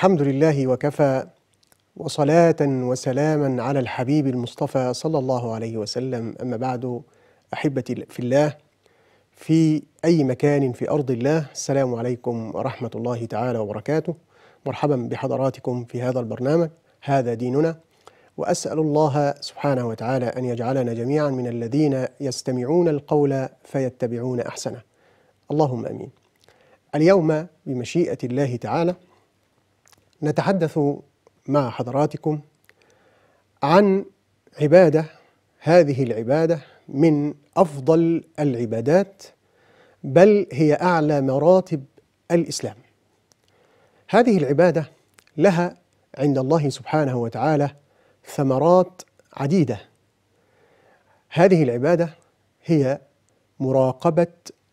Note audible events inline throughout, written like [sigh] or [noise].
الحمد لله وكفى وصلاة وسلاما على الحبيب المصطفى صلى الله عليه وسلم أما بعد أحبتي في الله في أي مكان في أرض الله السلام عليكم ورحمة الله تعالى وبركاته مرحبا بحضراتكم في هذا البرنامج هذا ديننا وأسأل الله سبحانه وتعالى أن يجعلنا جميعا من الذين يستمعون القول فيتبعون أحسنه اللهم أمين اليوم بمشيئة الله تعالى نتحدث مع حضراتكم عن عباده هذه العباده من افضل العبادات بل هي اعلى مراتب الاسلام هذه العباده لها عند الله سبحانه وتعالى ثمرات عديده هذه العباده هي مراقبه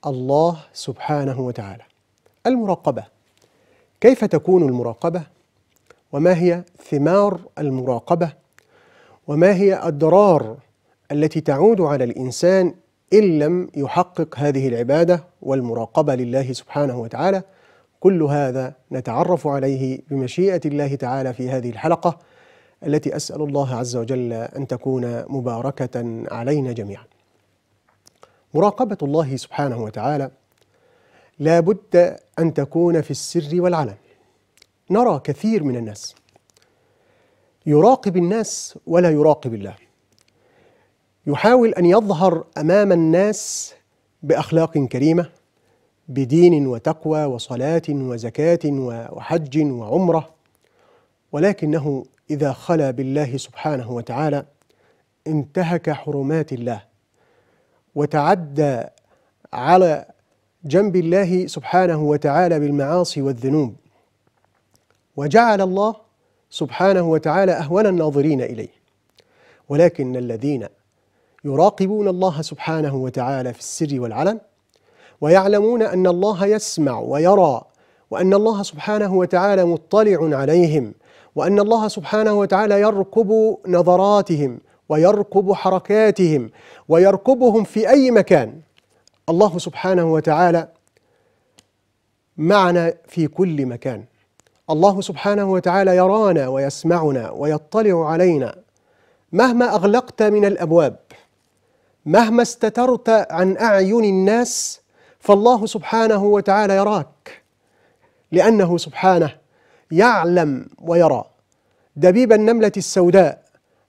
الله سبحانه وتعالى المراقبه كيف تكون المراقبه وما هي ثمار المراقبه وما هي الضرار التي تعود على الانسان ان لم يحقق هذه العباده والمراقبه لله سبحانه وتعالى كل هذا نتعرف عليه بمشيئه الله تعالى في هذه الحلقه التي اسال الله عز وجل ان تكون مباركه علينا جميعا مراقبه الله سبحانه وتعالى لا بد ان تكون في السر والعلن نرى كثير من الناس يراقب الناس ولا يراقب الله يحاول ان يظهر امام الناس باخلاق كريمه بدين وتقوى وصلاه وزكاه وحج وعمره ولكنه اذا خلا بالله سبحانه وتعالى انتهك حرمات الله وتعدى على جنب الله سبحانه وتعالى بالمعاصي والذنوب وجعل الله سبحانه وتعالى أهون الناظرين إليه ولكن الذين يراقبون الله سبحانه وتعالى في السر والعلن ويعلمون أن الله يسمع ويرى وأن الله سبحانه وتعالى مطلع عليهم وأن الله سبحانه وتعالى يرقب نظراتهم ويرقب حركاتهم ويرقبهم في أي مكان الله سبحانه وتعالى معنا في كل مكان الله سبحانه وتعالى يرانا ويسمعنا ويطلع علينا مهما اغلقت من الابواب مهما استترت عن اعين الناس فالله سبحانه وتعالى يراك لانه سبحانه يعلم ويرى دبيب النمله السوداء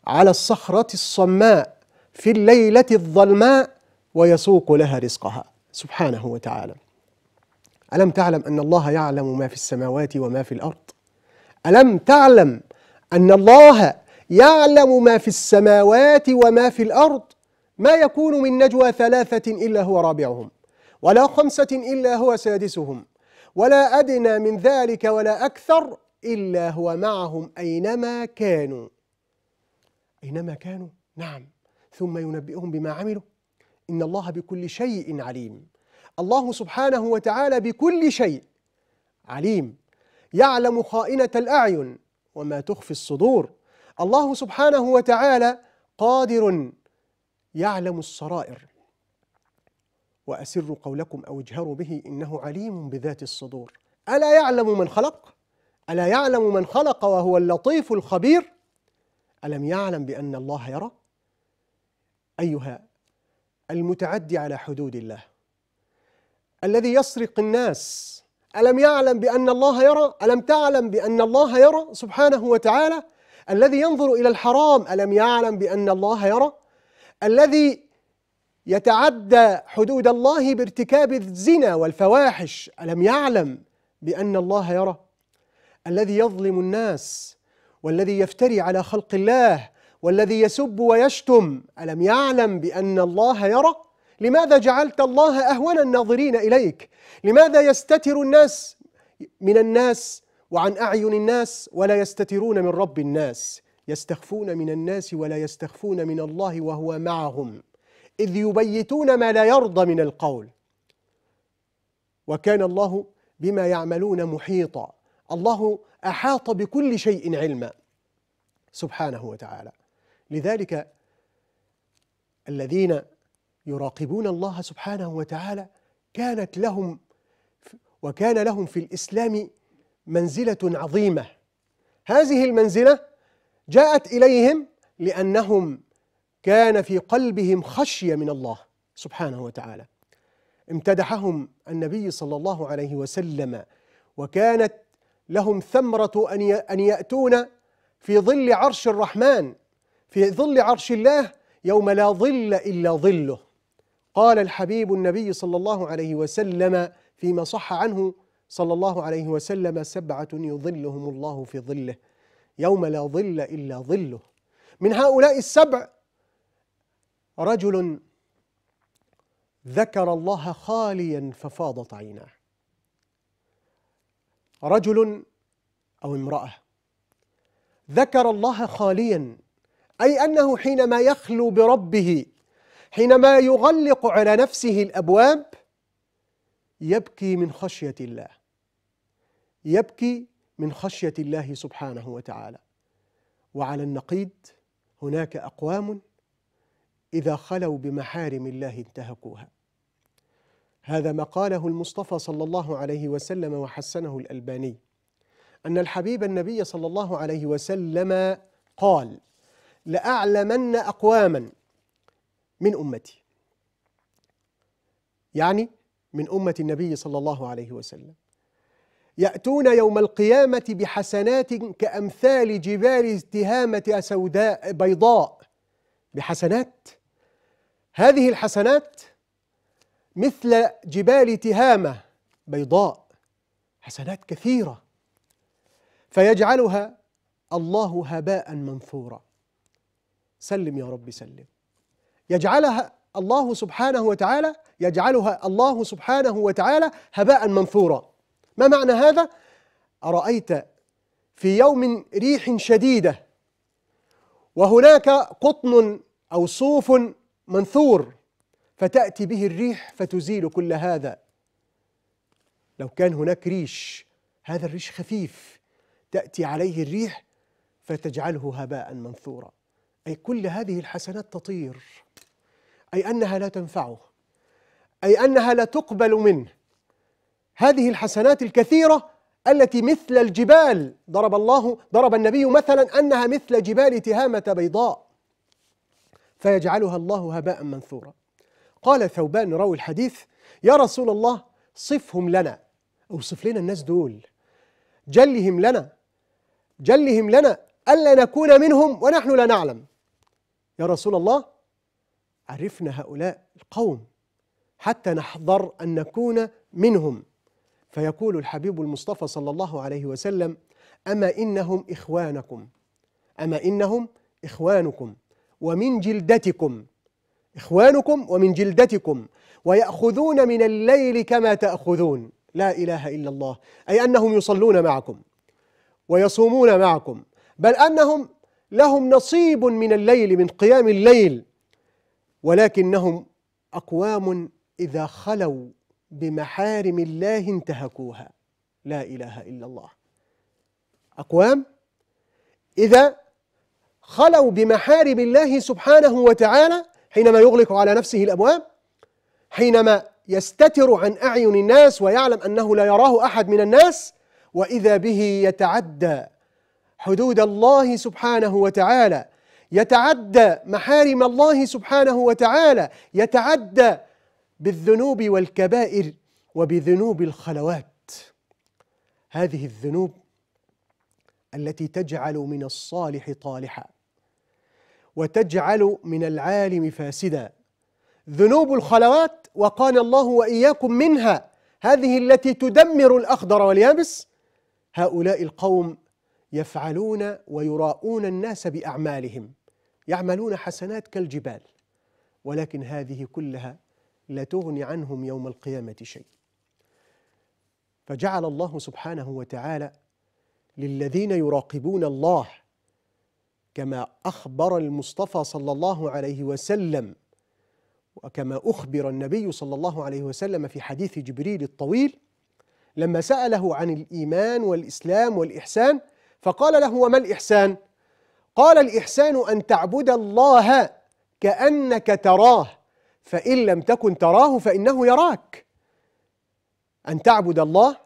على الصخره الصماء في الليله الظلماء ويسوق لها رزقها سبحانه وتعالى ألم تعلم أن الله يعلم ما في السماوات وما في الأرض؟ ألم تعلم أن الله يعلم ما في السماوات وما في الأرض؟ ما يكون من نجوى ثلاثة إلا هو رابعهم، ولا خمسة إلا هو سادسهم، ولا أدنى من ذلك ولا أكثر إلا هو معهم أينما كانوا. أينما كانوا؟ نعم، ثم ينبئهم بما عملوا إن الله بكل شيء عليم. الله سبحانه وتعالى بكل شيء عليم يعلم خائنة الأعين وما تخفي الصدور الله سبحانه وتعالى قادر يعلم السرائر وأسروا قولكم أو اجهروا به إنه عليم بذات الصدور ألا يعلم من خلق؟ ألا يعلم من خلق وهو اللطيف الخبير؟ ألم يعلم بأن الله يرى؟ أيها المتعدي على حدود الله الذي يسرق الناس ألم يعلم بأن الله يرى ألم تعلم بأن الله يرى سبحانه وتعالى الذي ينظر إلى الحرام ألم يعلم بأن الله يرى الذي يتعدى حدود الله بارتكاب الزنا والفواحش ألم يعلم بأن الله يرى الذي يظلم الناس والذي يفتري على خلق الله والذي يسب ويشتم ألم يعلم بأن الله يرى لماذا جعلت الله أهون الناظرين إليك لماذا يستتر الناس من الناس وعن أعين الناس ولا يستترون من رب الناس يستخفون من الناس ولا يستخفون من الله وهو معهم إذ يبيتون ما لا يرضى من القول وكان الله بما يعملون محيطا الله أحاط بكل شيء علما سبحانه وتعالى لذلك الذين يراقبون الله سبحانه وتعالى كانت لهم وكان لهم في الإسلام منزلة عظيمة هذه المنزلة جاءت إليهم لأنهم كان في قلبهم خشية من الله سبحانه وتعالى امتدحهم النبي صلى الله عليه وسلم وكانت لهم ثمرة أن يأتون في ظل عرش الرحمن في ظل عرش الله يوم لا ظل إلا ظله قال الحبيب النبي صلى الله عليه وسلم فيما صح عنه صلى الله عليه وسلم سبعة يظلهم الله في ظله يوم لا ظل إلا ظله من هؤلاء السبع رجل ذكر الله خاليا ففاضت عيناه رجل أو امرأة ذكر الله خاليا أي أنه حينما يخلو بربه حينما يغلق على نفسه الابواب يبكي من خشيه الله يبكي من خشيه الله سبحانه وتعالى وعلى النقيض هناك اقوام اذا خلوا بمحارم الله انتهكوها هذا ما قاله المصطفى صلى الله عليه وسلم وحسنه الالباني ان الحبيب النبي صلى الله عليه وسلم قال لاعلمن اقواما من أمتي يعني من أمة النبي صلى الله عليه وسلم يأتون يوم القيامة بحسنات كأمثال جبال ازدهامة سوداء بيضاء بحسنات هذه الحسنات مثل جبال تهامة بيضاء حسنات كثيرة فيجعلها الله هباء منثورا سلم يا رب سلم يجعلها الله سبحانه وتعالى يجعلها الله سبحانه وتعالى هباء منثورا ما معنى هذا أرأيت في يوم ريح شديدة وهناك قطن أو صوف منثور فتأتي به الريح فتزيل كل هذا لو كان هناك ريش هذا الريش خفيف تأتي عليه الريح فتجعله هباء منثورا أي كل هذه الحسنات تطير أي أنها لا تنفعه أي أنها لا تقبل منه هذه الحسنات الكثيرة التي مثل الجبال ضرب الله ضرب النبي مثلا أنها مثل جبال تهامة بيضاء فيجعلها الله هباء منثورا قال ثوبان راوي الحديث يا رسول الله صفهم لنا اوصف لنا الناس دول جلهم لنا جلهم لنا ألا نكون منهم ونحن لا نعلم يا رسول الله عرفنا هؤلاء القوم حتى نحذر أن نكون منهم فيقول الحبيب المصطفى صلى الله عليه وسلم أما إنهم إخوانكم أما إنهم إخوانكم ومن جلدتكم إخوانكم ومن جلدتكم ويأخذون من الليل كما تأخذون لا إله إلا الله أي أنهم يصلون معكم ويصومون معكم بل أنهم لهم نصيب من الليل من قيام الليل ولكنهم أقوام إذا خلوا بمحارم الله انتهكوها لا إله إلا الله أقوام إذا خلوا بمحارم الله سبحانه وتعالى حينما يغلق على نفسه الأبواب حينما يستتر عن أعين الناس ويعلم أنه لا يراه أحد من الناس وإذا به يتعدى حدود الله سبحانه وتعالى يتعدى محارم الله سبحانه وتعالى يتعدى بالذنوب والكبائر وبذنوب الخلوات هذه الذنوب التي تجعل من الصالح طالحا وتجعل من العالم فاسدا ذنوب الخلوات وقال الله واياكم منها هذه التي تدمر الاخضر واليابس هؤلاء القوم يفعلون ويراءون الناس باعمالهم يعملون حسنات كالجبال ولكن هذه كلها لا تغني عنهم يوم القيامة شيء فجعل الله سبحانه وتعالى للذين يراقبون الله كما أخبر المصطفى صلى الله عليه وسلم وكما أخبر النبي صلى الله عليه وسلم في حديث جبريل الطويل لما سأله عن الإيمان والإسلام والإحسان فقال له وما الإحسان؟ قال الإحسان أن تعبد الله كأنك تراه فإن لم تكن تراه فإنه يراك أن تعبد الله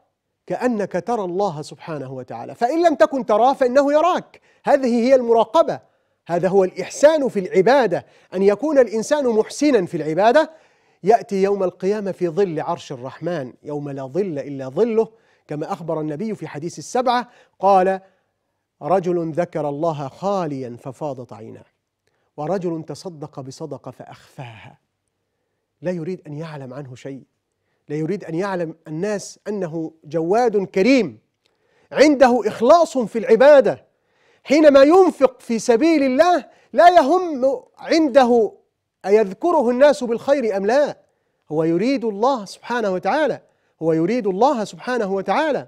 كأنك ترى الله سبحانه وتعالى فإن لم تكن تراه فإنه يراك هذه هي المراقبة هذا هو الإحسان في العبادة أن يكون الإنسان محسنا في العبادة يأتي يوم القيامة في ظل عرش الرحمن يوم لا ظل إلا ظله كما أخبر النبي في حديث السبعة قال رجل ذكر الله خاليا ففاضت عيناه ورجل تصدق بصدقه فاخفاها لا يريد ان يعلم عنه شيء لا يريد ان يعلم الناس انه جواد كريم عنده اخلاص في العباده حينما ينفق في سبيل الله لا يهم عنده ايذكره الناس بالخير ام لا هو يريد الله سبحانه وتعالى هو يريد الله سبحانه وتعالى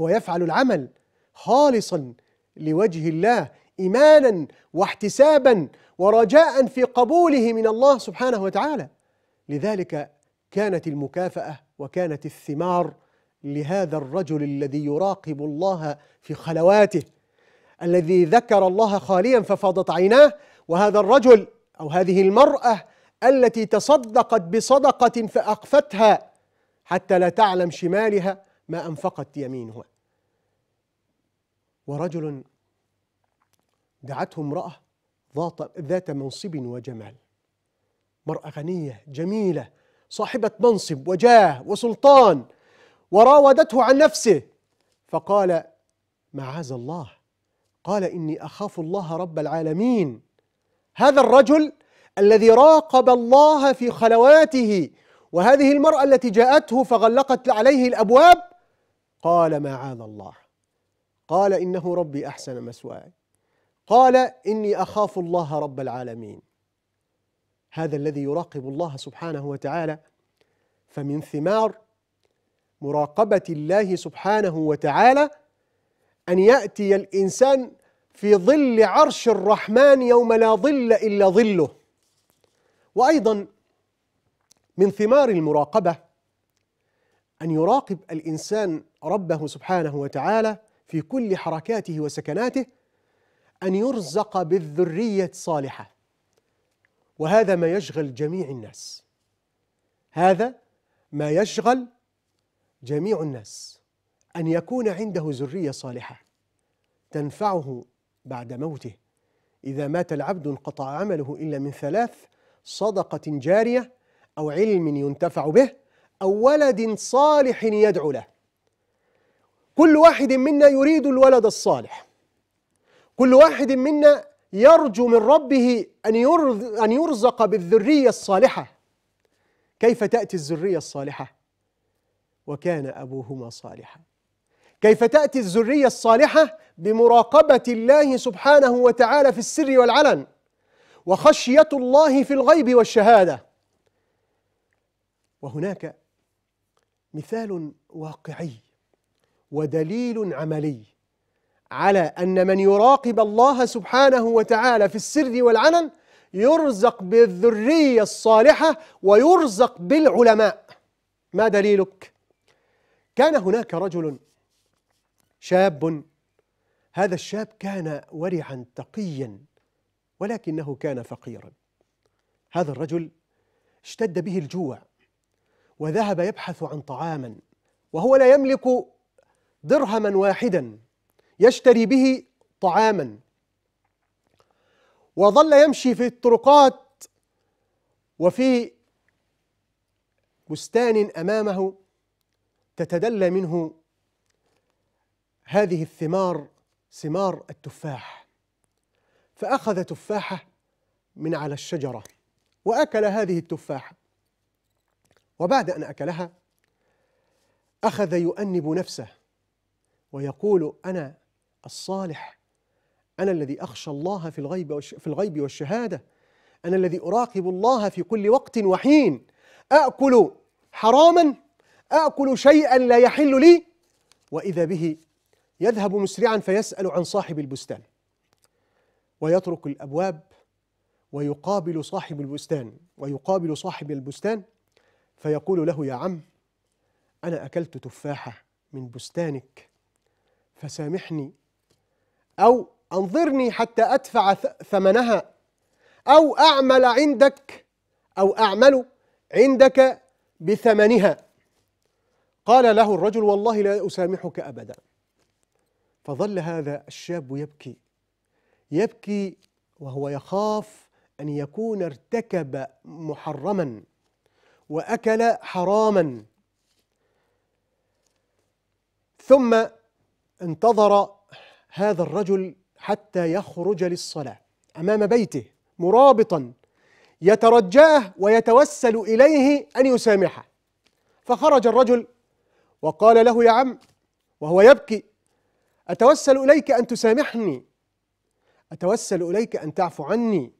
هو يفعل العمل خالصا لوجه الله ايمانا واحتسابا ورجاء في قبوله من الله سبحانه وتعالى لذلك كانت المكافاه وكانت الثمار لهذا الرجل الذي يراقب الله في خلواته الذي ذكر الله خاليا ففاضت عيناه وهذا الرجل او هذه المراه التي تصدقت بصدقه فاخفتها حتى لا تعلم شمالها ما انفقت يمينها ورجل دعته امرأة ذات منصب وجمال امرأة غنية جميلة صاحبة منصب وجاه وسلطان وراودته عن نفسه فقال معاذ الله قال إني أخاف الله رب العالمين هذا الرجل الذي راقب الله في خلواته وهذه المرأة التي جاءته فغلقت عليه الأبواب قال معاذ الله قال إنه ربي أحسن مسواي قال إني أخاف الله رب العالمين هذا الذي يراقب الله سبحانه وتعالى فمن ثمار مراقبة الله سبحانه وتعالى أن يأتي الإنسان في ظل عرش الرحمن يوم لا ظل إلا ظله وأيضا من ثمار المراقبة أن يراقب الإنسان ربه سبحانه وتعالى في كل حركاته وسكناته أن يرزق بالذرية الصالحة وهذا ما يشغل جميع الناس هذا ما يشغل جميع الناس أن يكون عنده ذرية صالحة تنفعه بعد موته إذا مات العبد انقطع عمله إلا من ثلاث صدقة جارية أو علم ينتفع به أو ولد صالح يدعو له كل واحد منا يريد الولد الصالح كل واحد منا يرجو من ربه أن, أن يرزق بالذرية الصالحة كيف تأتي الذرية الصالحة وكان أبوهما صالحا كيف تأتي الذرية الصالحة بمراقبة الله سبحانه وتعالى في السر والعلن وخشية الله في الغيب والشهادة وهناك مثال واقعي ودليل عملي على أن من يراقب الله سبحانه وتعالى في السر والعلن يرزق بالذرية الصالحة ويرزق بالعلماء ما دليلك؟ كان هناك رجل شاب هذا الشاب كان ورعا تقيا ولكنه كان فقيرا هذا الرجل اشتد به الجوع وذهب يبحث عن طعاما وهو لا يملك درهما واحدا يشتري به طعاما وظل يمشي في الطرقات وفي بستان امامه تتدلى منه هذه الثمار ثمار التفاح فاخذ تفاحه من على الشجره واكل هذه التفاحه وبعد ان اكلها اخذ يؤنب نفسه ويقول انا الصالح انا الذي اخشى الله في الغيب في الغيب والشهاده انا الذي اراقب الله في كل وقت وحين اكل حراما اكل شيئا لا يحل لي واذا به يذهب مسرعا فيسال عن صاحب البستان ويترك الابواب ويقابل صاحب البستان ويقابل صاحب البستان فيقول له يا عم انا اكلت تفاحه من بستانك فسامحني أو أنظرني حتى أدفع ثمنها أو أعمل عندك أو أعمل عندك بثمنها قال له الرجل والله لا أسامحك أبدا فظل هذا الشاب يبكي يبكي وهو يخاف أن يكون ارتكب محرما وأكل حراما ثم انتظر هذا الرجل حتى يخرج للصلاه امام بيته مرابطا يترجاه ويتوسل اليه ان يسامحه فخرج الرجل وقال له يا عم وهو يبكي اتوسل اليك ان تسامحني اتوسل اليك ان تعفو عني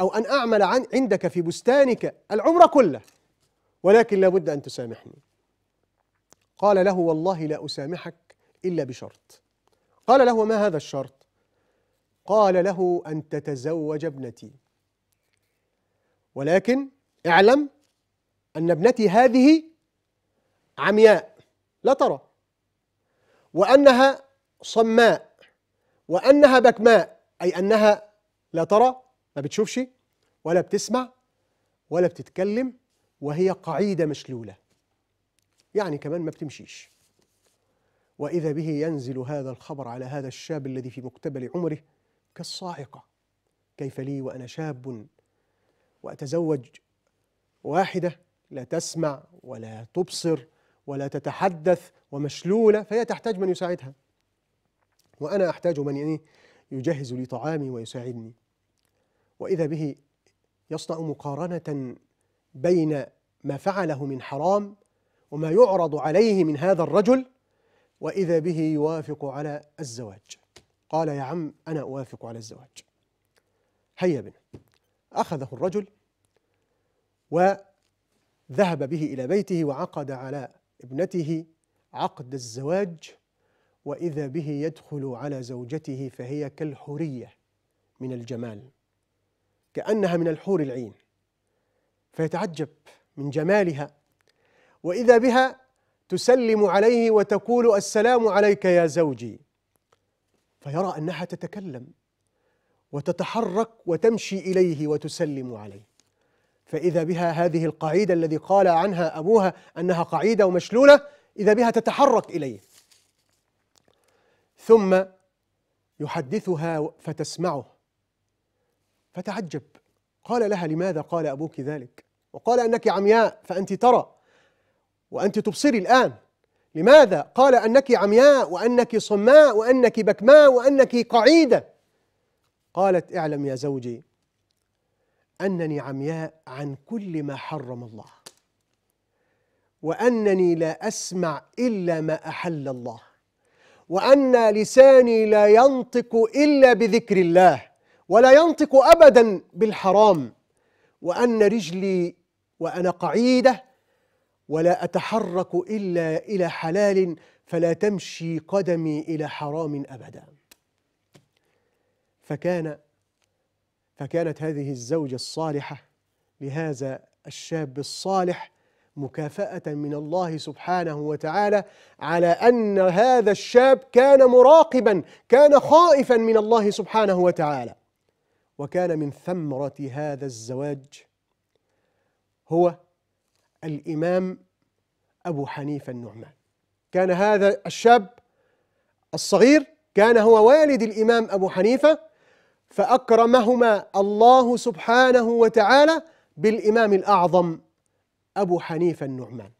او ان اعمل عن عندك في بستانك العمر كله ولكن لابد ان تسامحني قال له والله لا اسامحك إلا بشرط قال له ما هذا الشرط قال له أن تتزوج ابنتي ولكن اعلم أن ابنتي هذه عمياء لا ترى وأنها صماء وأنها بكماء أي أنها لا ترى ما بتشوفش ولا بتسمع ولا بتتكلم وهي قعيدة مشلولة يعني كمان ما بتمشيش واذا به ينزل هذا الخبر على هذا الشاب الذي في مقتبل عمره كالصاعقه كيف لي وانا شاب واتزوج واحده لا تسمع ولا تبصر ولا تتحدث ومشلوله فهي تحتاج من يساعدها وانا احتاج من يعني يجهز لي طعامي ويساعدني واذا به يصنع مقارنه بين ما فعله من حرام وما يعرض عليه من هذا الرجل وإذا به يوافق على الزواج قال يا عم أنا أوافق على الزواج هيا بنا أخذه الرجل وذهب به إلى بيته وعقد على ابنته عقد الزواج وإذا به يدخل على زوجته فهي كالحورية من الجمال كأنها من الحور العين فيتعجب من جمالها وإذا بها تسلم عليه وتقول السلام عليك يا زوجي فيرى انها تتكلم وتتحرك وتمشي اليه وتسلم عليه فاذا بها هذه القعيده الذي قال عنها ابوها انها قعيده ومشلوله اذا بها تتحرك اليه ثم يحدثها فتسمعه فتعجب قال لها لماذا قال ابوك ذلك وقال انك عمياء فانت ترى وأنت تبصري الآن لماذا؟ قال أنك عمياء وأنك صماء وأنك بكماء وأنك قعيدة قالت اعلم يا زوجي أنني عمياء عن كل ما حرم الله وأنني لا أسمع إلا ما أحل الله وأن لساني لا ينطق إلا بذكر الله ولا ينطق أبدا بالحرام وأن رجلي وأنا قعيدة ولا أتحرك إلا إلى حلال فلا تمشي قدمي إلى حرام أبدا فكان فكانت هذه الزوجة الصالحة لهذا الشاب الصالح مكافأة من الله سبحانه وتعالى على أن هذا الشاب كان مراقبا كان خائفا من الله سبحانه وتعالى وكان من ثمرة هذا الزواج هو الإمام أبو حنيفة النعمان كان هذا الشاب الصغير كان هو والد الإمام أبو حنيفة فأكرمهما الله سبحانه وتعالى بالإمام الأعظم أبو حنيفة النعمان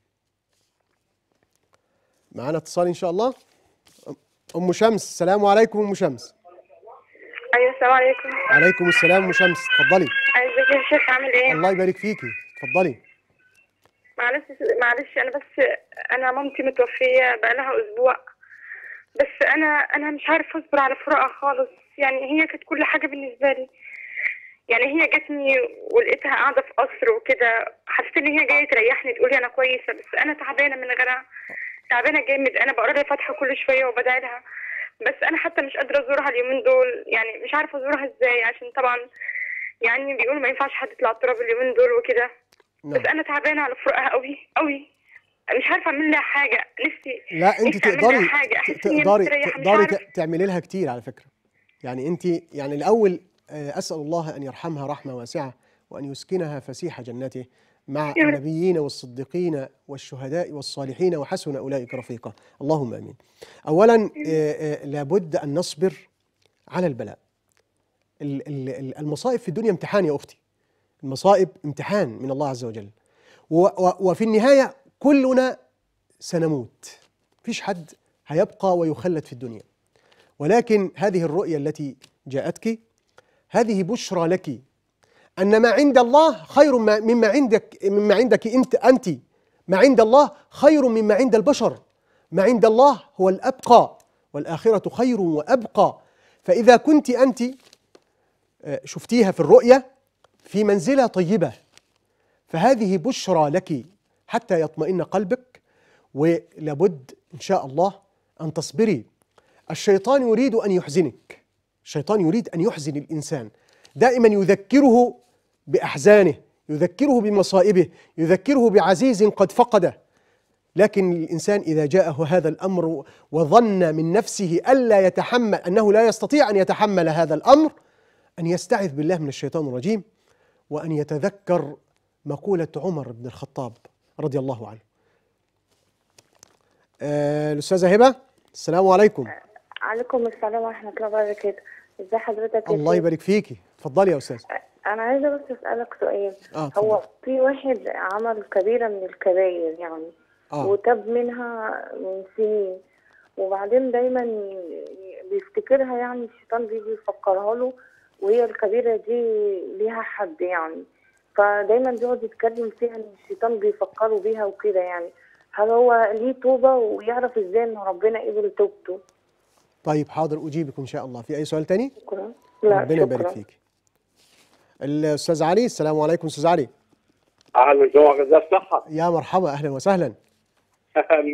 معنا اتصال إن شاء الله أم شمس السلام عليكم أم شمس أيوة السلام عليكم عليكم السلام أم شمس اتفضلي ازيك يا شيخ عامل إيه الله يبارك فيكي اتفضلي معلش معلش انا بس انا مامتي متوفيه بقالها اسبوع بس انا انا مش عارفه اصبر على فراقها خالص يعني هي كانت كل حاجه بالنسبه لي يعني هي جاتني ولقيتها قاعده في قصر وكده حسيت ان هي جايه تريحني تقولي انا كويسه بس انا تعبانه من غيرها تعبانه جامد انا بقرا لها فاتحه كل شويه وبدعي لها بس انا حتى مش قادره ازورها اليومين دول يعني مش عارفه ازورها ازاي عشان طبعا يعني بيقولوا ما ينفعش حد يطلع التراب اليومين دول وكده نعم. بس انا تعبانه على فروقها قوي قوي مش عارفه اعمل لها حاجه نفسي لا انت تقدري حاجة. تقدري تقدري تعملي لها كتير على فكره يعني انت يعني الاول آه، اسال الله ان يرحمها رحمه واسعه وان يسكنها فسيح جنته مع النبيين والصديقين والشهداء والصالحين وحسن اولئك رفيقا اللهم امين اولا آه، آه، لابد ان نصبر على البلاء المصائب في الدنيا امتحان يا اختي المصائب امتحان من الله عز وجل وفي النهاية كلنا سنموت فيش حد هيبقى ويخلد في الدنيا ولكن هذه الرؤية التي جاءتك هذه بشرى لك أن ما عند الله خير مما عندك مما عندك أنت أنت ما عند الله خير مما عند البشر ما عند الله هو الأبقى والآخرة خير وأبقى فإذا كنت أنت آه، شفتيها في الرؤية في منزلة طيبة فهذه بشرى لك حتى يطمئن قلبك ولابد إن شاء الله أن تصبري الشيطان يريد أن يحزنك الشيطان يريد أن يحزن الإنسان دائما يذكره بأحزانه يذكره بمصائبه يذكره بعزيز قد فقده لكن الإنسان إذا جاءه هذا الأمر وظن من نفسه ألا يتحمل أنه لا يستطيع أن يتحمل هذا الأمر أن يستعذ بالله من الشيطان الرجيم وأن يتذكر مقولة عمر بن الخطاب رضي الله عنه آه، الأستاذة هبة السلام عليكم عليكم السلام ورحمة الله وبركاته ازي حضرتك الله يبارك فيكي اتفضلي يا أستاذة أنا عايزة بس أسألك سؤال آه، هو في واحد عمل كبيرة من الكباير يعني آه. وتاب منها من سنين وبعدين دايما بيفتكرها يعني الشيطان بيجي يفكرها له وهي الكبيرة دي ليها حد يعني فدايما بيقعد يتكلم فيها ان الشيطان بيفكروا بيها وكده يعني هل هو ليه توبة ويعرف ازاي ان ربنا قبل توبته طيب حاضر اجيبك ان شاء الله في اي سؤال تاني شكرا لا ربنا يبارك فيك الاستاذ علي السلام عليكم استاذ علي اهلا وسهلا ازي الصحة يا مرحبا اهلا وسهلا [laughs]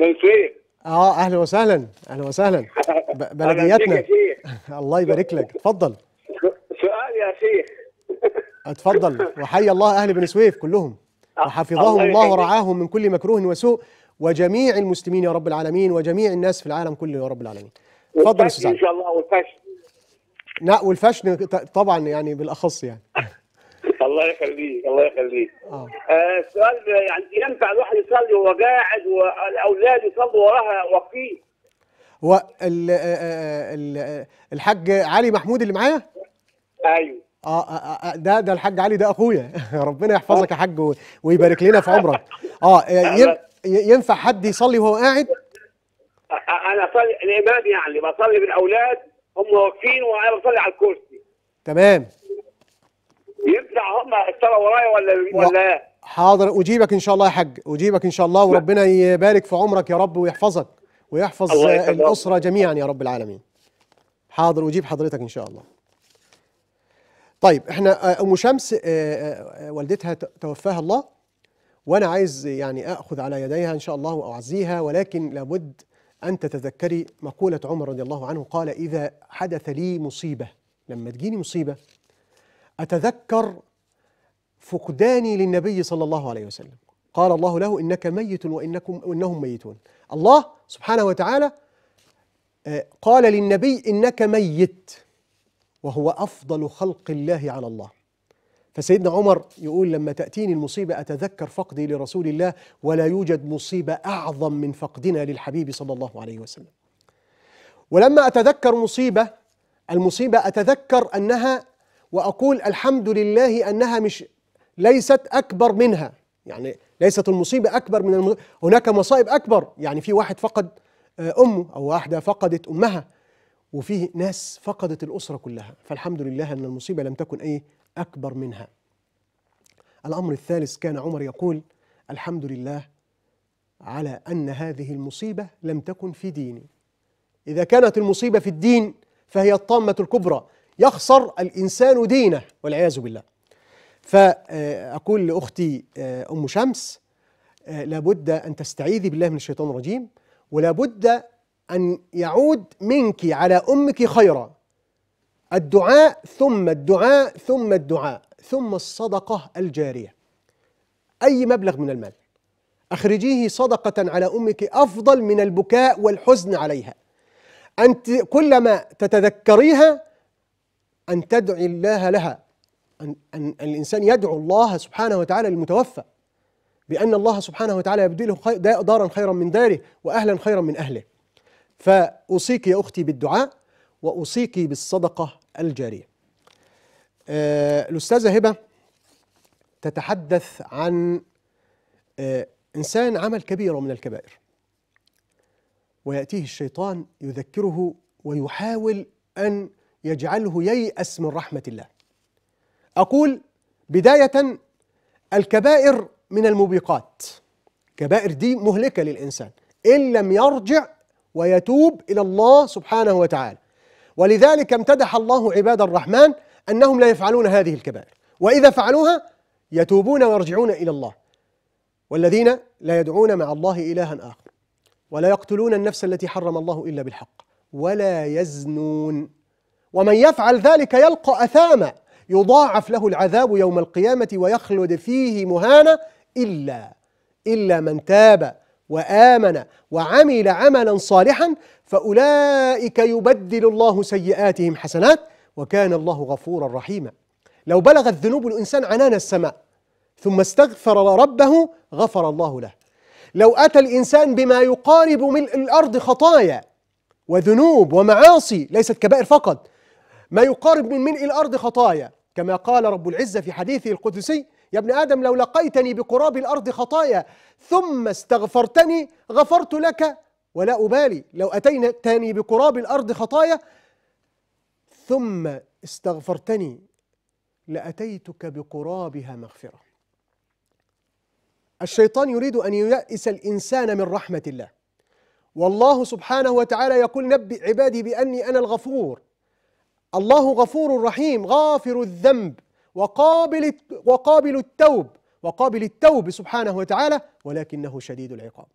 من فين اه اهلا وسهلا اهلا وسهلا [laughs] بلدياتنا [laughs] الله يبارك لك اتفضل اتفضل وحي الله اهل بني سويف كلهم آه. وحفظهم الله ورعاهم من كل مكروه وسوء وجميع المسلمين يا رب العالمين وجميع الناس في العالم كله يا رب العالمين اتفضل استاذ ان شاء الله والفشل لا والفشل طبعا يعني بالاخص يعني [laughs] الله يخليك الله يخليك آه. آه السؤال يعني ينفع الواحد يصلي وهو قاعد والاولاد يصلوا وراها واقفين هو آه، آه، الحاج علي محمود اللي معايا ايوه آه،, آه،, آه،, اه ده ده الحاج علي ده اخويا [laughs] ربنا يحفظك يا حاج ويبارك لنا في عمرك اه [laughs] ينفع حد يصلي وهو قاعد انا اصلي الامام يعني بصلي بالاولاد هم واقفين وانا بصلي على الكرسي تمام ينفع هم الصلاه ورايا ولا ولا حاضر اجيبك ان شاء الله يا حاج اجيبك ان شاء الله وربنا يبارك في عمرك يا رب ويحفظك ويحفظ الاسره جميعا يا رب العالمين حاضر اجيب حضرتك ان شاء الله طيب احنا آه، ام شمس آه، آه، والدتها توفاها الله وانا عايز يعني اخذ على يديها ان شاء الله واعزيها ولكن لابد ان تتذكري مقوله عمر رضي الله عنه قال اذا حدث لي مصيبه لما تجيني مصيبه اتذكر فقداني للنبي صلى الله عليه وسلم قال الله له انك ميت وانكم وانهم ميتون الله سبحانه وتعالى قال للنبي انك ميت وهو أفضل خلق الله على الله فسيدنا عمر يقول لما تأتيني المصيبة أتذكر فقدي لرسول الله ولا يوجد مصيبة أعظم من فقدنا للحبيب صلى الله عليه وسلم ولما أتذكر مصيبة المصيبة أتذكر أنها وأقول الحمد لله أنها مش ليست أكبر منها يعني ليست المصيبة أكبر من المصيبة هناك مصائب أكبر يعني في واحد فقد آه، أمه أو واحدة فقدت أمها وفيه ناس فقدت الأسرة كلها فالحمد لله أن المصيبة لم تكن أي أكبر منها الأمر الثالث كان عمر يقول الحمد لله على أن هذه المصيبة لم تكن في ديني إذا كانت المصيبة في الدين فهي الطامة الكبرى يخسر الإنسان دينه والعياذ بالله فأقول لأختي آه، أم شمس آه، لابد أن تستعيذي بالله من الشيطان الرجيم ولابد أن يعود منك على أمك خيرا الدعاء ثم الدعاء ثم الدعاء ثم الصدقة الجارية أي مبلغ من المال أخرجيه صدقة على أمك أفضل من البكاء والحزن عليها أنت كلما تتذكريها أن تدعي الله لها أن, أن الإنسان يدعو الله سبحانه وتعالى للمتوفى بأن الله سبحانه وتعالى يبدله دارا خيرا من داره وأهلا خيرا من أهله فأوصيك يا أختي بالدعاء وأوصيك بالصدقة الجارية آه الأستاذة هبة تتحدث عن آه إنسان عمل كبيرة من الكبائر ويأتيه الشيطان يذكره ويحاول أن يجعله ييأس من رحمة الله أقول بداية الكبائر من الموبقات كبائر دي مهلكة للإنسان إن لم يرجع ويتوب الى الله سبحانه وتعالى ولذلك امتدح الله عباد الرحمن انهم لا يفعلون هذه الكبائر واذا فعلوها يتوبون ويرجعون الى الله والذين لا يدعون مع الله الها اخر ولا يقتلون النفس التي حرم الله الا بالحق ولا يزنون ومن يفعل ذلك يلقى اثاما يضاعف له العذاب يوم القيامه ويخلد فيه مهانا الا الا من تاب وآمن وعمل عملا صالحا فأولئك يبدل الله سيئاتهم حسنات وكان الله غفورا رحيما لو بلغت ذنوب الإنسان عنان السماء ثم استغفر ربه غفر الله له لو أتى الإنسان بما يقارب ملء الأرض خطايا وذنوب ومعاصي ليست كبائر فقط ما يقارب من ملء الأرض خطايا كما قال رب العزة في حديثه القدسي يا ابن آدم لو لقيتني بقراب الأرض خطايا ثم استغفرتني غفرت لك ولا أبالي لو أتيتني بقراب الأرض خطايا ثم استغفرتني لأتيتك بقرابها مغفرة الشيطان يريد أن ييأس الإنسان من رحمة الله والله سبحانه وتعالى يقول نبئ عبادي بأني أنا الغفور الله غفور رحيم غافر الذنب وقابل وقابل التوب وقابل التوب سبحانه وتعالى ولكنه شديد العقاب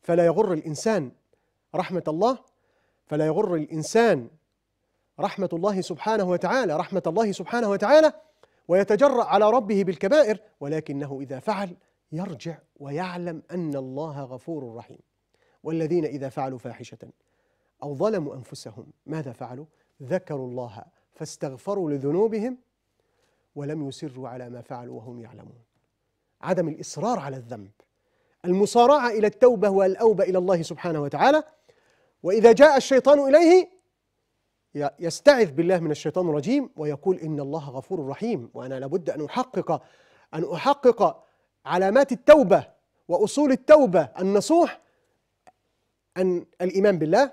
فلا يغر الانسان رحمه الله فلا يغر الانسان رحمه الله سبحانه وتعالى رحمه الله سبحانه وتعالى ويتجرأ على ربه بالكبائر ولكنه اذا فعل يرجع ويعلم ان الله غفور رحيم والذين اذا فعلوا فاحشه او ظلموا انفسهم ماذا فعلوا ذكروا الله فاستغفروا لذنوبهم ولم يسروا على ما فعلوا وهم يعلمون عدم الإصرار على الذنب المصارعة إلى التوبة والأوبة إلى الله سبحانه وتعالى وإذا جاء الشيطان إليه يستعذ بالله من الشيطان الرجيم ويقول إن الله غفور رحيم وأنا لابد أن أحقق أن أحقق علامات التوبة وأصول التوبة النصوح أن الإيمان بالله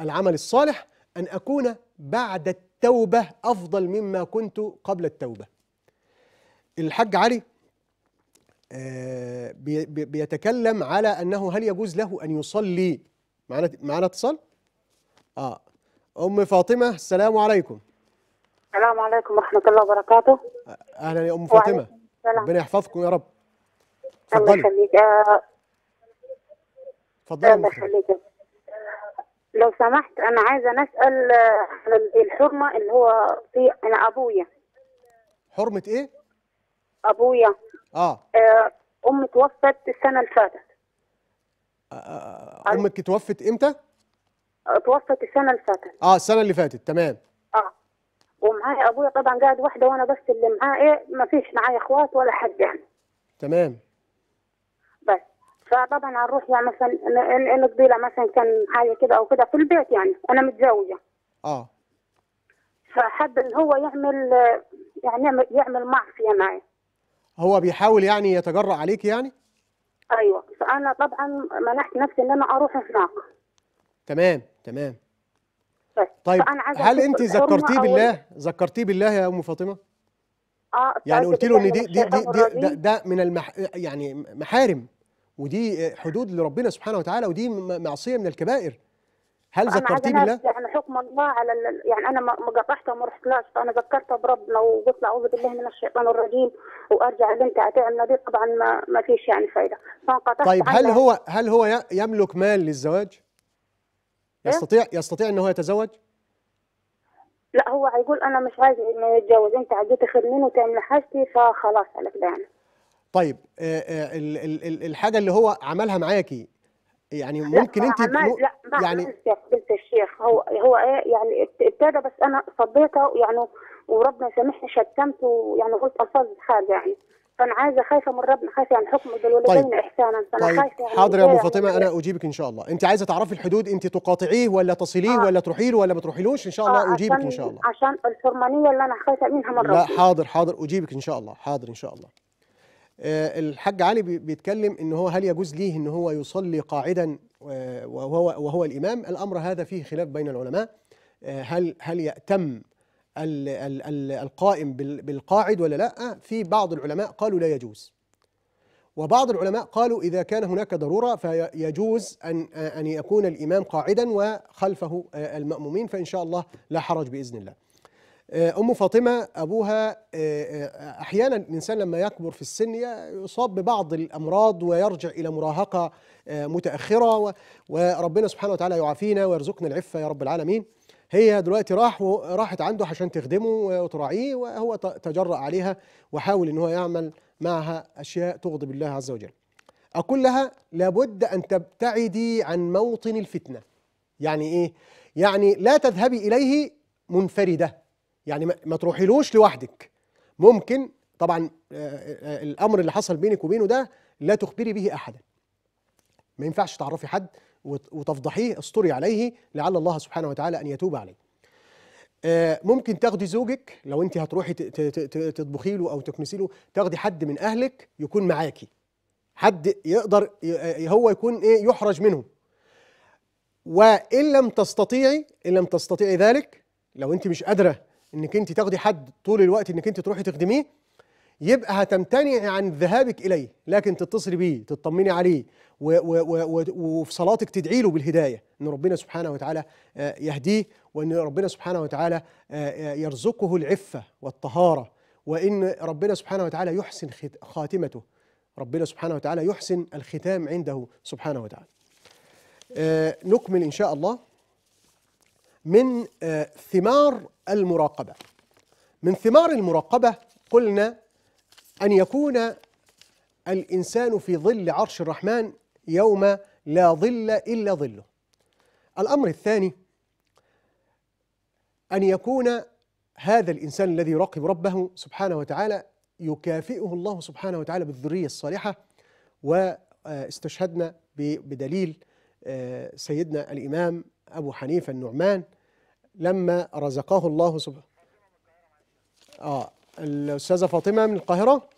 العمل الصالح أن أكون بعد التوبة أفضل مما كنت قبل التوبة الحاج علي آه، بيتكلم على أنه هل يجوز له أن يصلي معنا معنا اتصال؟ آه أم فاطمة السلام عليكم السلام عليكم ورحمة الله وبركاته أهلا يا أم فاطمة ربنا يحفظكم يا رب اتفضلي الله يخليك اتفضلي آه، الله يخليك لو سمحت انا عايزه نسال على آه، الحرمه اللي هو في انا ابويا حرمه ايه ابويا آه. اه, امي توفت السنه اللي فاتت آه, آه، امك توفت امتى توفت السنه اللي فاتت اه السنه اللي فاتت تمام اه ومعايا ابويا طبعا قاعد وحده وانا بس اللي معاه ايه ما فيش معايا اخوات ولا حد يعني تمام فطبعا هنروح يعني مثلا نقضي لها مثلا كان حاجه كده او كده في البيت يعني انا متزوجه اه فحب ان هو يعمل يعني يعمل معصيه معي هو بيحاول يعني يتجرأ عليك يعني ايوه فانا طبعا منحت نفسي ان انا اروح هناك تمام تمام طيب, طيب، هل انت ذكرتيه بالله ذكرتيه بالله يا ام فاطمه اه يعني قلت له ان دي دي دي, دي ده, ده من المح يعني محارم ودي حدود لربنا سبحانه وتعالى ودي معصيه من الكبائر هل ذكرتيه بالله؟ يعني حكم الله على يعني انا ما قطعتها وما رحتلاش فانا ذكرتها بربنا وقلت اعوذ بالله من الشيطان الرجيم وارجع بنت اتاع النبي طبعا ما ما فيش يعني فايده فانقطعت طيب هل هو هل هو يملك مال للزواج؟ إيه؟ يستطيع يستطيع ان هو يتزوج؟ لا هو هيقول انا مش عايز انه يتجوز انت عديتي خدمين وتعمل حاجتي فخلاص على كده يعني طيب آه، آه، الحاجه اللي هو عملها معاكي يعني ممكن انت عمال لا ما يعني بنت الشيخ هو هو ايه يعني ابتدى بس انا صديته يعني وربنا يسامحني شتمته يعني قلت الفاظ حاجه يعني فانا عايزه خايفه من ربنا خايفه يعني حكم بالوالدين طيب. احسانا فانا طيب. خايفه يعني حاضر يا ام يعني فاطمه انا اجيبك ان شاء الله انت عايزه تعرفي الحدود انت تقاطعيه ولا تصليه آه. ولا تروحي له ولا ما تروحيلوش ان شاء الله آه اجيبك ان شاء الله عشان الحرمانيه اللي انا خايفه منها من ربنا لا حاضر حاضر اجيبك ان شاء الله حاضر ان شاء الله آه، الحاج علي بيتكلم ان هو هل يجوز ليه ان هو يصلي قاعدا آه، وهو وهو الامام الامر هذا فيه خلاف بين العلماء آه، هل هل يأتم القائم بالقاعد ولا لا في بعض العلماء قالوا لا يجوز وبعض العلماء قالوا إذا كان هناك ضرورة فيجوز أن أن يكون الإمام قاعدا وخلفه المأمومين فإن شاء الله لا حرج بإذن الله آه، ام فاطمه ابوها آه، آه، احيانا الانسان لما يكبر في السن يصاب ببعض الامراض ويرجع الى مراهقه متاخره وربنا سبحانه وتعالى يعافينا ويرزقنا العفه يا رب العالمين هي دلوقتي راح راحت عنده عشان تخدمه وتراعيه وهو تجرأ عليها وحاول ان هو يعمل معها اشياء تغضب الله عز وجل اقول لها لابد ان تبتعدي عن موطن الفتنه يعني ايه يعني لا تذهبي اليه منفرده يعني ما تروحيلوش لوحدك ممكن طبعا آه، آه، آه، الامر اللي حصل بينك وبينه ده لا تخبري به احدا ما ينفعش تعرفي حد وتفضحيه استري عليه لعل الله سبحانه وتعالى ان يتوب عليه ممكن تاخدي زوجك لو انت هتروحي تطبخي له او تكنسي له تاخدي حد من اهلك يكون معاكي حد يقدر هو يكون ايه يحرج منه وان لم تستطيعي ان لم تستطيعي ذلك لو انت مش قادره انك انت تاخدي حد طول الوقت انك انت تروحي تخدميه يبقى هتمتنعي عن ذهابك اليه لكن تتصلي بيه تطمني عليه وفي صلاتك تدعي له بالهدايه ان ربنا سبحانه وتعالى آه، يهديه وان ربنا سبحانه وتعالى آه، آه، يرزقه العفه والطهاره وان ربنا سبحانه وتعالى يحسن خاتمته ربنا سبحانه وتعالى يحسن الختام عنده سبحانه وتعالى نكمل ان شاء الله من آه، ثمار المراقبه من ثمار المراقبه قلنا ان يكون الانسان في ظل عرش الرحمن يوم لا ظل الا ظله الامر الثاني ان يكون هذا الانسان الذي يراقب ربه سبحانه وتعالى يكافئه الله سبحانه وتعالى بالذريه الصالحه واستشهدنا بدليل آه، سيدنا الامام ابو حنيفه النعمان لما رزقه الله سبحانه اه الاستاذه فاطمه من القاهره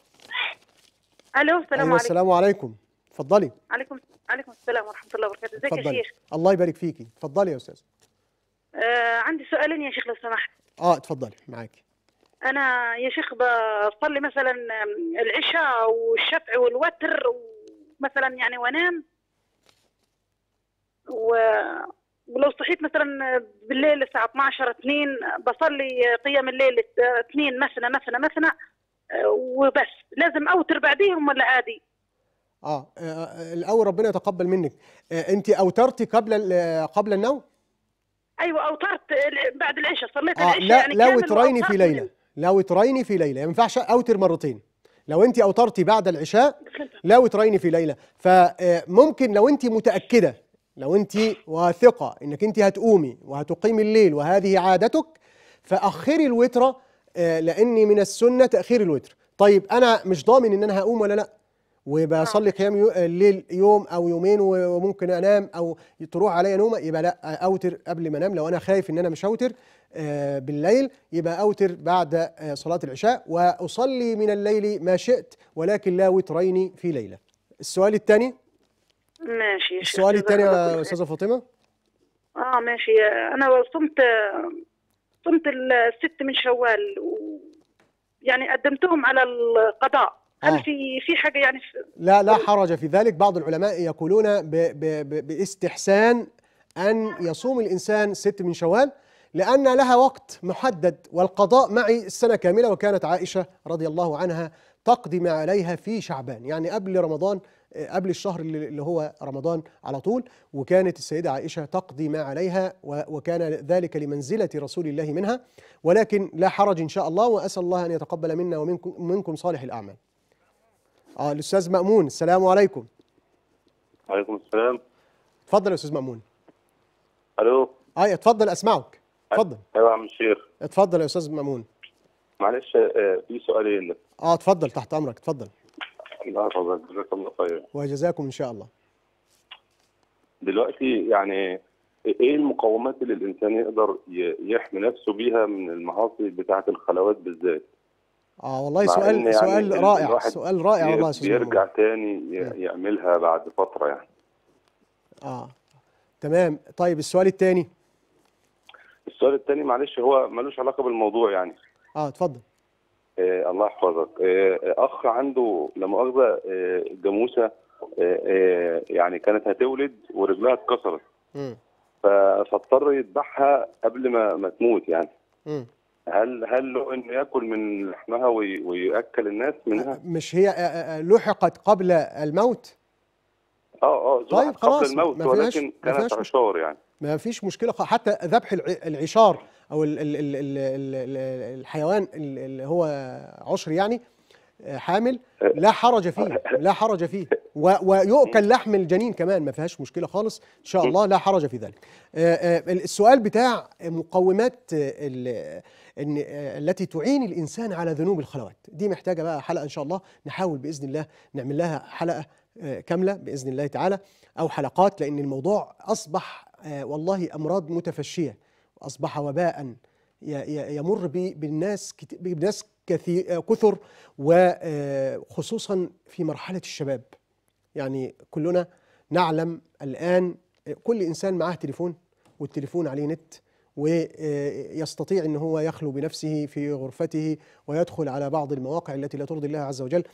الو السلام أيوة، عليكم السلام عليكم اتفضلي عليكم عليكم السلام ورحمه الله وبركاته ازيك يا شيخ الله يبارك فيكي اتفضلي يا استاذه آه عندي سؤالين يا شيخ لو سمحت اه اتفضلي معاكي انا يا شيخ بصلي مثلا آه، العشاء والشفع والوتر مثلا يعني وانام و ولو صحيت مثلا بالليل الساعه 12 2 بصلي قيام الليل 2 مثنى مثنى مثنى وبس لازم اوتر بعديهم ولا عادي آه،, آه،, اه, الاول ربنا يتقبل منك آه انت اوترتي قبل قبل النوم ايوه اوترت بعد العشاء صليت آه العشاء لا يعني لو تريني في ليله لا تريني في ليله ما ينفعش اوتر مرتين لو انت اوترتي بعد العشاء لا تريني في ليله فممكن آه، لو انت متاكده لو انت واثقه انك انت هتقومي وهتقيمي الليل وهذه عادتك فاخري الوتر آه، لان من السنه تاخير الوتر طيب انا مش ضامن ان انا هقوم ولا لا وبصلي نعم. قيام آه، الليل يوم او يومين وممكن انام او تروح عليا نومه يبقى لا اوتر قبل ما انام لو انا خايف ان انا مش اوتر آه، بالليل يبقى اوتر بعد صلاه العشاء واصلي من الليل ما شئت ولكن لا وترين في ليله السؤال الثاني ماشي سؤالي الثاني يا استاذه فاطمه اه ماشي انا صمت صمت الست من شوال و يعني قدمتهم على القضاء هل آه. في في حاجه يعني في لا لا حرج في ذلك بعض العلماء يقولون ب ب ب باستحسان ان يصوم الانسان ست من شوال لأن لها وقت محدد والقضاء معي السنة كاملة وكانت عائشة رضي الله عنها تقدم عليها في شعبان يعني قبل رمضان قبل الشهر اللي هو رمضان على طول وكانت السيدة عائشة تقضي ما عليها وكان ذلك لمنزلة رسول الله منها ولكن لا حرج إن شاء الله وأسأل الله أن يتقبل منا ومنكم صالح الأعمال آه الأستاذ مأمون السلام عليكم وعليكم السلام اتفضل يا أستاذ مأمون ألو أي آه، اتفضل أسمعك اتفضل أيوة يا عم الشيخ اتفضل يا أستاذ مأمون معلش آه، في سؤالين اه اتفضل تحت امرك اتفضل الله جزاك الله خير وجزاكم ان شاء الله دلوقتي يعني ايه المقومات اللي الانسان يقدر يحمي نفسه بيها من المعاصي بتاعه الخلوات بالذات اه والله سؤال يعني سؤال رائع سؤال رائع والله بيرجع تاني إيه. يعملها بعد فتره يعني اه تمام طيب السؤال الثاني السؤال الثاني معلش هو ملوش علاقه بالموضوع يعني اه اتفضل آه، الله يحفظك آه، آه، اخ عنده لا مؤاخذه جاموسه يعني كانت هتولد ورجلها اتكسرت فاضطر يذبحها قبل ما ما تموت يعني مم. هل هل له انه ياكل من لحمها وياكل الناس منها؟ مش هي لحقت قبل الموت؟ اه اه طيب خلاص قبل الموت ولكن كانت عشار يعني ما فيش مشكله حتى ذبح العشار او الحيوان اللي هو عشر يعني آه، حامل لا حرج فيه لا حرج فيه ويؤكل لحم الجنين كمان ما فيهاش مشكله خالص ان شاء الله لا حرج في ذلك آه، آه، السؤال بتاع مقومات التي تعين الانسان على ذنوب الخلوات دي محتاجه بقى حلقه ان شاء الله نحاول باذن الله نعمل لها حلقه كامله باذن الله تعالى او حلقات لان الموضوع اصبح والله امراض متفشيه أصبح وباء يمر بالناس بالناس كثر وخصوصا آه، في مرحلة الشباب يعني كلنا نعلم الآن آه، كل إنسان معاه تليفون والتليفون عليه نت ويستطيع آه، ان هو يخلو بنفسه في غرفته ويدخل على بعض المواقع التي لا ترضي الله عز وجل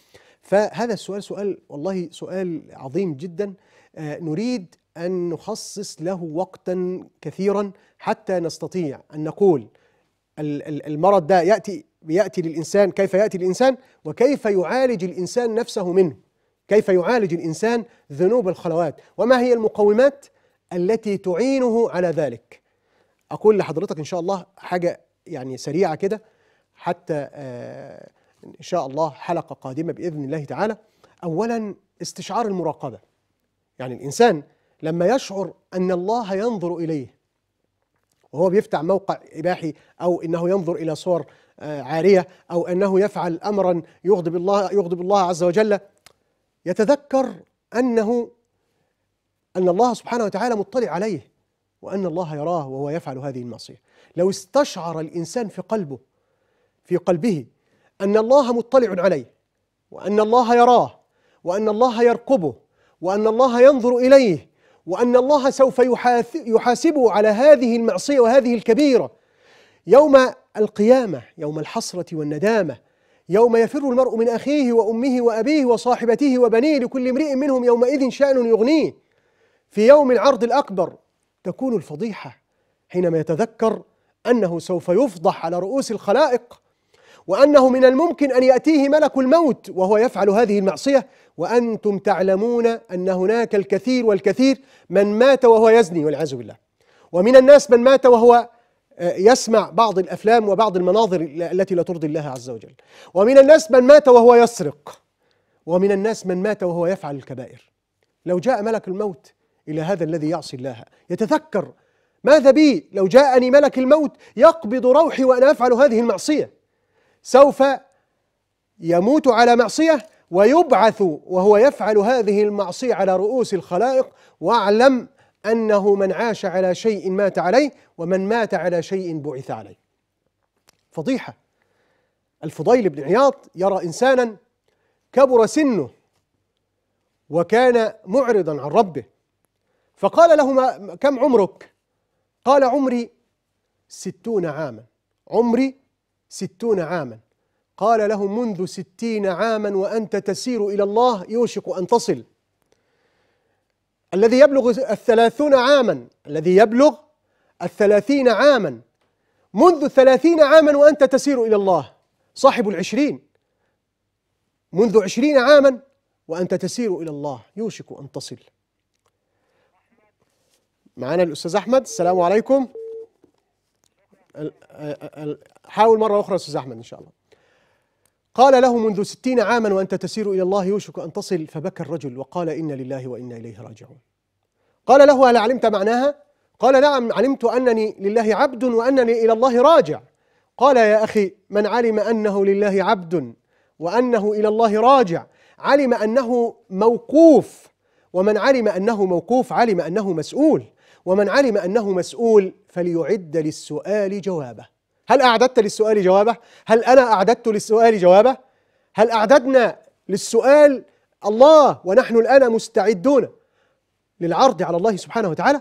فهذا السؤال سؤال والله سؤال عظيم جدا آه، نريد أن نخصص له وقتا كثيرا حتى نستطيع أن نقول المرض ده يأتي يأتي للإنسان كيف يأتي الإنسان وكيف يعالج الإنسان نفسه منه كيف يعالج الإنسان ذنوب الخلوات وما هي المقومات التي تعينه على ذلك أقول لحضرتك إن شاء الله حاجة يعني سريعة كده حتى آه، إن شاء الله حلقة قادمة بإذن الله تعالى أولا استشعار المراقبة يعني الإنسان لما يشعر أن الله ينظر إليه وهو بيفتح موقع إباحي أو أنه ينظر إلى صور آه، عارية أو أنه يفعل أمرا يغضب الله يغضب الله عز وجل يتذكر أنه أن الله سبحانه وتعالى مطلع عليه وأن الله يراه وهو يفعل هذه المعصية لو استشعر الإنسان في قلبه في قلبه أن الله مطلع عليه وأن الله يراه وأن الله يرقبه وأن الله ينظر إليه وأن الله سوف يحاسبه على هذه المعصية وهذه الكبيرة يوم القيامة يوم الحسرة والندامة يوم يفر المرء من أخيه وأمه وأبيه وصاحبته وبنيه لكل امرئ منهم يومئذ شأن يغنيه في يوم العرض الأكبر تكون الفضيحة حينما يتذكر أنه سوف يفضح على رؤوس الخلائق وأنه من الممكن أن يأتيه ملك الموت وهو يفعل هذه المعصية وأنتم تعلمون أن هناك الكثير والكثير من مات وهو يزني والعياذ بالله ومن الناس من مات وهو آه، يسمع بعض الافلام وبعض المناظر التي لا ترضي الله عز وجل ومن الناس من مات وهو يسرق ومن الناس من مات وهو يفعل الكبائر لو جاء ملك الموت الى هذا الذي يعصي الله يتذكر ماذا بي لو جاءني ملك الموت يقبض روحي وانا افعل هذه المعصيه سوف يموت على معصيه ويبعث وهو يفعل هذه المعصية على رؤوس الخلائق واعلم أنه من عاش على شيء مات عليه ومن مات على شيء بعث عليه فضيحة الفضيل بن عياط يرى إنسانا كبر سنه وكان معرضا عن ربه فقال له ما كم عمرك قال عمري ستون عاما عمري ستون عاما قال له منذ ستين عاما وأنت تسير إلى الله يوشك أن تصل الذي يبلغ الثلاثون عاما الذي يبلغ الثلاثين عاما منذ ثلاثين عاما وأنت تسير إلى الله صاحب العشرين منذ عشرين عاما وأنت تسير إلى الله يوشك أن تصل معنا الأستاذ أحمد السلام عليكم حاول مرة أخرى أستاذ أحمد إن شاء الله قال له منذ ستين عاما وأنت تسير إلى الله يوشك أن تصل فبكى الرجل وقال إنا لله وإنا إليه راجعون قال له هل علمت معناها؟ قال نعم علمت أنني لله عبد وأنني إلى الله راجع قال يا أخي من علم أنه لله عبد وأنه إلى الله راجع علم أنه موقوف ومن علم أنه موقوف علم أنه مسؤول ومن علم أنه مسؤول فليعد للسؤال جوابه هل أعددت للسؤال جوابه؟ هل أنا أعددت للسؤال جوابه؟ هل أعددنا للسؤال الله ونحن الآن مستعدون للعرض على الله سبحانه وتعالى؟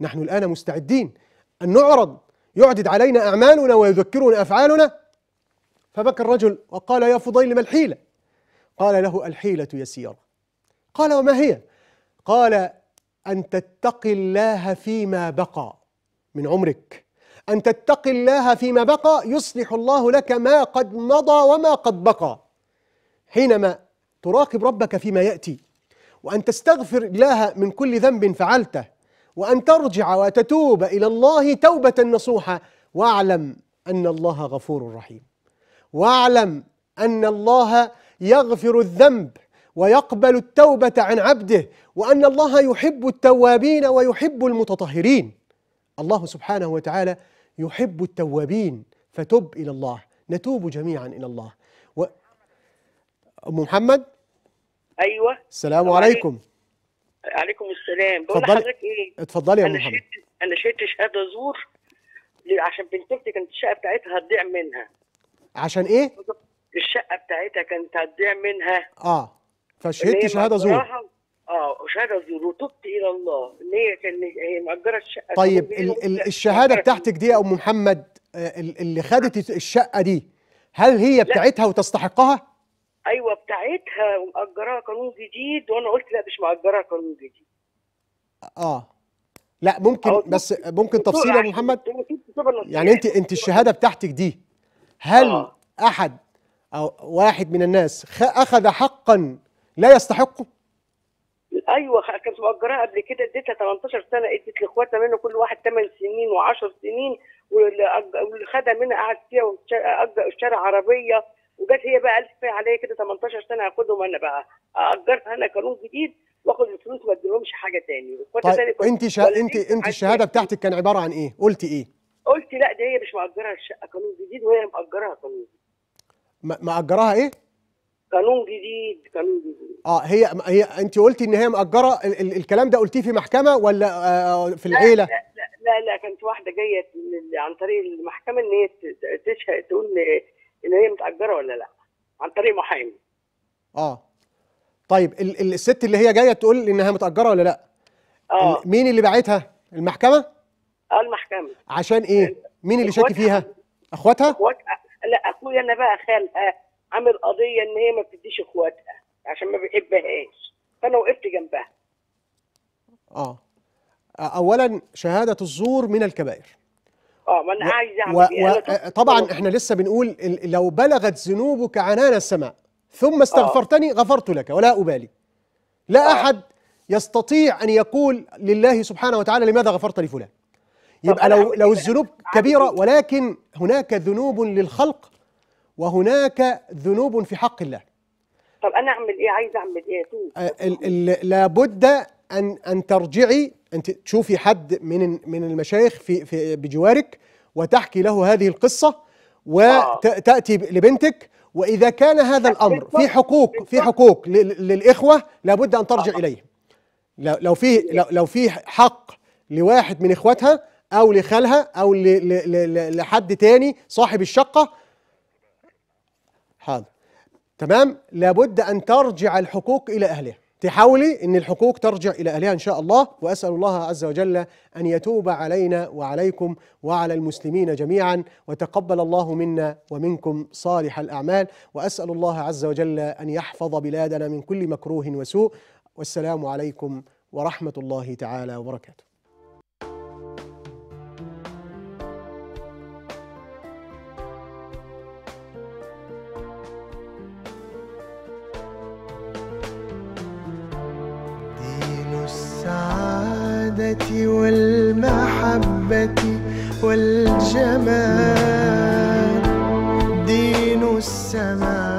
نحن الآن مستعدين أن نعرض يعدد علينا أعمالنا ويذكرنا أفعالنا فبكى الرجل وقال يا فضيل ما الحيلة؟ قال له الحيلة يسيرة قال وما هي؟ قال أن تتقي الله فيما بقى من عمرك أن تتقي الله فيما بقى يصلح الله لك ما قد مضى وما قد بقى حينما تراقب ربك فيما يأتي وأن تستغفر الله من كل ذنب فعلته وأن ترجع وتتوب إلى الله توبة نصوحة واعلم أن الله غفور رحيم واعلم أن الله يغفر الذنب ويقبل التوبة عن عبده وأن الله يحب التوابين ويحب المتطهرين الله سبحانه وتعالى يحب التوابين فتب إلى الله نتوب جميعا إلى الله و... أم محمد أيوة السلام عليكم عليكم السلام بقول إيه اتفضلي يا أم محمد شهدت... أنا شهدت شهادة زور عشان بنتي كانت الشقة بتاعتها هتضيع منها عشان إيه؟ الشقة بتاعتها كانت هتضيع منها اه فشهدت شهادة زور اه شهاده وتبت الى الله ان هي كان هي مأجره الشقه طيب ال ال الشهاده بتاعتك دي يا ام محمد آه، اللي خدت نعم. الشقه دي هل هي بتاعتها وتستحقها؟ ايوه بتاعتها ومأجراها قانون جديد وانا قلت لا مش مأجراها قانون جديد اه لا ممكن بس ممكن تفصيل يا محمد يعني انت انت الشهاده بتاعتك دي هل آه. احد او واحد من الناس اخذ حقا لا يستحقه؟ ايوه كانت مأجراها قبل كده اديتها 18 سنه ادت لاخواتها منه كل واحد 8 سنين و10 سنين واللي خدها منها قعد فيها واشترى عربيه وجت هي بقى قالت عليا كده 18 سنه هاخدهم انا بقى اجرت انا قانون جديد واخد الفلوس ما اديلهمش حاجه تاني طيب انت شا... انت انت الشهاده إيه؟ بتاعتك كان عباره عن ايه؟ قلتي ايه؟ قلت لا ده هي مش مأجرها الشقه قانون جديد وهي مأجرها قانون جديد مأجراها ايه؟ قانون جديد قانون جديد اه هي هي انت قلتي ان هي مأجره ال ال الكلام ده قلتيه في محكمه ولا آه, آه، في العيله؟ لا لا لا, لا كانت واحده جايه عن طريق المحكمه ان هي تشهد تقول ان هي متأجره ولا لا عن طريق محامي اه طيب ال الست اللي هي جايه تقول انها متأجره ولا لا؟ اه مين اللي باعتها؟ المحكمه؟ اه المحكمه عشان ايه؟ مين اللي شاكي فيها؟ اخواتها؟ اخوات لا اخويا انا بقى خالها عامل قضيه ان هي ما بتديش اخواتها عشان ما بيحبهاش فانا وقفت جنبها اه اولا شهاده الزور من الكبائر اه ما انا و... عايز اعمل و... و... آه، طبعا احنا لسه بنقول لو بلغت ذنوبك عنان السماء ثم استغفرتني غفرت لك ولا ابالي لا آه. احد يستطيع ان يقول لله سبحانه وتعالى لماذا غفرت لفلان يبقى لو لو الذنوب كبيره ولكن هناك ذنوب للخلق وهناك ذنوب في حق الله طب انا اعمل ايه عايزه اعمل ايه آه لابد ان ان ترجعي انت تشوفي حد من من المشايخ في, في بجوارك وتحكي له هذه القصه وتاتي آه. لبنتك واذا كان هذا الامر في حقوق في حقوق للاخوه لابد ان ترجع آه. اليه لو في لو في حق لواحد من اخواتها او لخالها او لحد تاني صاحب الشقه حاضر تمام لابد أن ترجع الحقوق إلى أهلها تحاولي أن الحقوق ترجع إلى أهلها إن شاء الله وأسأل الله عز وجل أن يتوب علينا وعليكم وعلى المسلمين جميعا وتقبل الله منا ومنكم صالح الأعمال وأسأل الله عز وجل أن يحفظ بلادنا من كل مكروه وسوء والسلام عليكم ورحمة الله تعالى وبركاته الوحدة والمحبة والجمال دين السماء